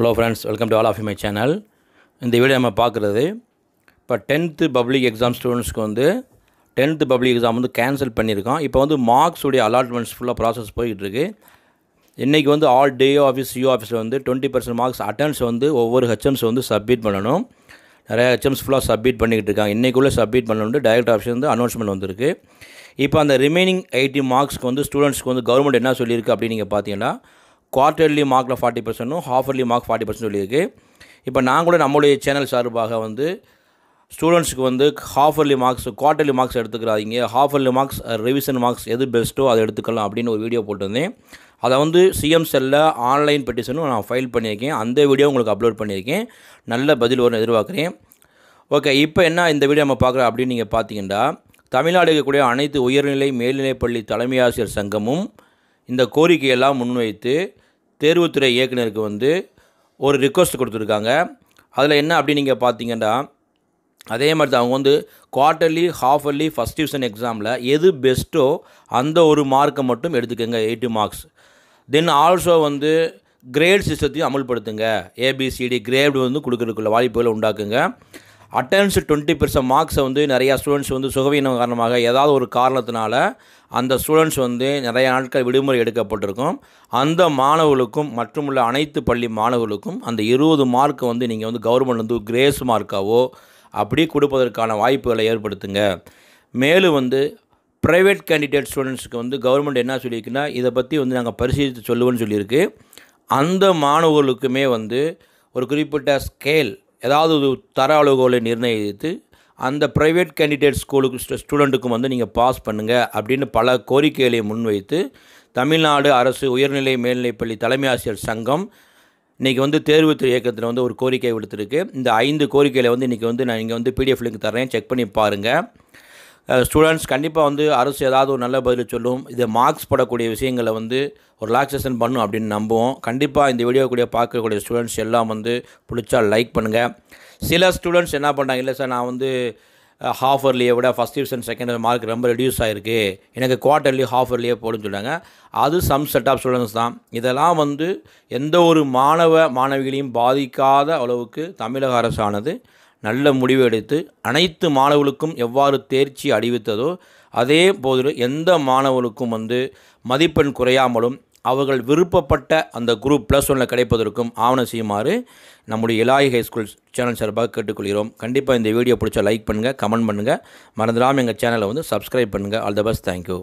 hello friends welcome to all of my channel இந்த video நம்ம பார்க்குறது இப்போ டென்த்து பப்ளிக் எக்ஸாம் ஸ்டூடெண்ட்ஸ்க்கு வந்து டென்த்து பப்ளிக் எக்ஸாம் வந்து கேன்சல் பண்ணியிருக்கோம் இப்போ வந்து மார்க்ஸுடைய அலாட்மெண்ட்ஸ் ஃபுல்லாக ப்ராசஸ் போயிட்டுருக்கு இன்றைக்கி வந்து ஆல் டே ஆஃபீஸ் யூ ஆஃபீஸில் வந்து டுவெண்ட்டி பர்சன்ட் மார்க்ஸ் அட்டன்ஸ் வந்து ஒவ்வொரு ஹெச்எம்ஸ் வந்து சப்மிட் பண்ணணும் நிறையா ஹெச்எம்ஸ் ஃபுல்லாக சப்மிட் பண்ணிக்கிட்டு இருக்காங்க இன்றைக்குள்ளே சப்மிட் பண்ணணும்னு டைரக்ட் ஆஃபீஸ் வந்து அனௌன்ஸ்மெண்ட் வந்திருக்கு இப்போ அந்த ரிமைனிங் எயிட்டி மார்க்ஸ்க்கு வந்து ஸ்டூடெண்ட்ஸ்க்கு வந்து கவர்மெண்ட் என்ன சொல்லியிருக்கு அப்படின்னு நீங்கள் பார்த்தீங்கன்னா குவார்ட்டர்லி மார்க்கில் ஃபார்ட்டி பர்சன்ட்டும் இயர்லி மார்க் ஃபார்ட்டி பர்சன்ட் சொல்லியிருக்கு இப்போ நாங்களும் நம்மளுடைய சேனல் சார்பாக வந்து ஸ்டூடெண்ட்ஸுக்கு வந்து இயர்லி மார்க்ஸ் குவார்ட்டர்லி மார்க்ஸ் எடுத்துக்கிறாதீங்க இயர்லி மார்க்ஸ் ரிவிஷன் மார்க்ஸ் எது பெஸ்ட்டோ அதை எடுத்துக்கலாம் அப்படின்னு ஒரு வீடியோ போட்டிருந்தேன் அதை வந்து சிஎம் செல்ல ஆன்லைன் பெட்டிஷனும் நான் ஃபைல் பண்ணியிருக்கேன் அந்த வீடியோ உங்களுக்கு அப்லோட் பண்ணியிருக்கேன் நல்ல பதில் வரும் எதிர்பார்க்குறேன் ஓகே இப்போ என்ன இந்த வீடியோ நம்ம பார்க்குறோம் அப்படின்னு நீங்கள் பார்த்தீங்கன்னா தமிழ்நாடு இருக்கக்கூடிய அனைத்து உயர்நிலை மேல்நிலைப்பள்ளி தலைமை ஆசிரியர் சங்கமும் இந்த கோரிக்கையெல்லாம் முன்வைத்து தேர்வுத்துறை இயக்குநருக்கு வந்து ஒரு ரிக்வஸ்ட் கொடுத்துருக்காங்க அதில் என்ன அப்படி நீங்கள் பார்த்தீங்கன்னா அதே மாதிரி தான் அவங்க வந்து குவார்ட்டர்லி அர்லி ஃபஸ்ட் டிவிஷன் எக்ஸாமில் எது பெஸ்ட்டோ அந்த ஒரு மார்க்கை மட்டும் எடுத்துக்கோங்க எயிட்டி மார்க்ஸ் தென் ஆல்சோ வந்து கிரேட் சிஸ்டத்தையும் அமல்படுத்துங்க ஏபிசிடி கிரேடு வந்து கொடுக்குறதுக்குள்ள வாய்ப்புகளை உண்டாக்குங்க அட்டன்ஸ் டுவெண்ட்டி பெர்சன்ட் மார்க்ஸை வந்து நிறையா ஸ்டூடெண்ட்ஸ் வந்து சுகவீனம் காரணமாக ஏதாவது ஒரு காரணத்தினால அந்த ஸ்டூடெண்ட்ஸ் வந்து நிறைய நாட்கள் விடுமுறை எடுக்கப்பட்டிருக்கும் அந்த மாணவர்களுக்கும் மற்றுமுள்ள அனைத்து பள்ளி மாணவர்களுக்கும் அந்த இருபது மார்க்கை வந்து நீங்கள் வந்து கவர்மெண்ட் வந்து கிரேஸ் மார்க்காவோ அப்படி கொடுப்பதற்கான வாய்ப்புகளை ஏற்படுத்துங்க மேலும் வந்து ப்ரைவேட் கேண்டிடேட் ஸ்டூடெண்ட்ஸுக்கு வந்து கவர்மெண்ட் என்ன சொல்லியிருக்குன்னா இதை பற்றி வந்து நாங்கள் பரிசீலித்து சொல்லுவோன்னு சொல்லியிருக்கு அந்த மாணவர்களுக்குமே வந்து ஒரு குறிப்பிட்ட ஸ்கேல் ஏதாவது ஒரு தர அளவுகோலை நிர்ணயித்து அந்த ப்ரைவேட் கேண்டிடேட் ஸ்கூலுக்கு ஸ்டூடெண்ட்டுக்கும் வந்து நீங்கள் பாஸ் பண்ணுங்கள் அப்படின்னு பல கோரிக்கைகளை முன்வைத்து தமிழ்நாடு அரசு உயர்நிலை மேல்நிலைப்பள்ளி தலைமை ஆசிரியர் சங்கம் இன்றைக்கி வந்து தேர்வு இயக்கத்தில் வந்து ஒரு கோரிக்கை விடுத்திருக்கு இந்த ஐந்து கோரிக்கையில் வந்து இன்றைக்கி வந்து நான் இங்கே வந்து பிடிஎஃப் லிங்க் தரேன் செக் பண்ணி பாருங்கள் ஸ்டூடெண்ட்ஸ் கண்டிப்பாக வந்து அரசு ஏதாவது ஒரு நல்ல பதில் சொல்லும் இதை மார்க்ஸ் படக்கூடிய விஷயங்களை வந்து ஒரு ரிலாக்ஸேஷன் பண்ணும் அப்படின்னு நம்புவோம் கண்டிப்பாக இந்த வீடியோ கூட பார்க்கக்கூடிய ஸ்டூடெண்ட்ஸ் எல்லாம் வந்து பிடிச்சா லைக் பண்ணுங்கள் சில ஸ்டூடெண்ட்ஸ் என்ன பண்ணுறாங்க இல்லை சார் நான் வந்து ஹாஃப் இயர்லியை விட first division second year mark ரொம்ப ரெடியூஸ் ஆகிருக்கு எனக்கு குவார்ட்டர்லி ஹாஃப் இயர்லியே போடுன்னு சொல்கிறாங்க அது சம் செட் ஆஃப் ஸ்டூடெண்ட்ஸ் தான் இதெல்லாம் வந்து எந்த ஒரு மாணவ மாணவிகளையும் பாதிக்காத அளவுக்கு தமிழக அரசானது நல்ல முடிவு எடுத்து அனைத்து மாணவர்களுக்கும் எவ்வாறு தேர்ச்சி அடைவித்ததோ அதே போதில் எந்த மாணவர்களுக்கும் வந்து மதிப்பெண் குறையாமலும் அவர்கள் விருப்பப்பட்ட அந்த குரூப் ப்ளஸ் ஒன்றில் கிடைப்பதற்கும் ஆவணம் செய்யுமாறு நம்முடைய இலாய் ஹைஸ்கூல் சேனல் சார்பாக கேட்டுக்கொள்கிறோம் கண்டிப்பாக இந்த வீடியோ பிடிச்சா லைக் பண்ணுங்கள் கமெண்ட் பண்ணுங்கள் மறந்துடாமல் எங்கள் சேனலை வந்து சப்ஸ்கிரைப் பண்ணுங்கள் ஆல் த பெஸ்ட் தேங்க்யூ